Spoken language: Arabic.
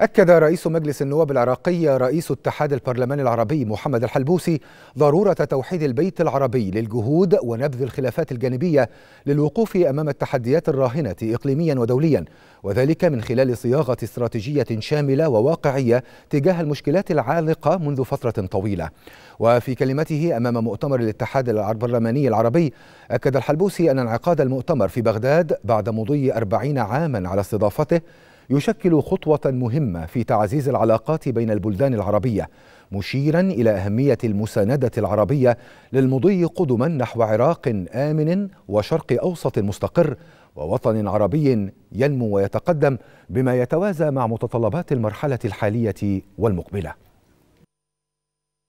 أكد رئيس مجلس النواب العراقي رئيس اتحاد البرلمان العربي محمد الحلبوسي ضرورة توحيد البيت العربي للجهود ونبذ الخلافات الجانبية للوقوف أمام التحديات الراهنة إقليميا ودوليا وذلك من خلال صياغة استراتيجية شاملة وواقعية تجاه المشكلات العالقة منذ فترة طويلة وفي كلمته أمام مؤتمر الاتحاد البرلماني العربي أكد الحلبوسي أن انعقاد المؤتمر في بغداد بعد مضي أربعين عاما على استضافته يشكل خطوة مهمة في تعزيز العلاقات بين البلدان العربية مشيرا إلى أهمية المساندة العربية للمضي قدما نحو عراق آمن وشرق أوسط مستقر ووطن عربي ينمو ويتقدم بما يتوازى مع متطلبات المرحلة الحالية والمقبلة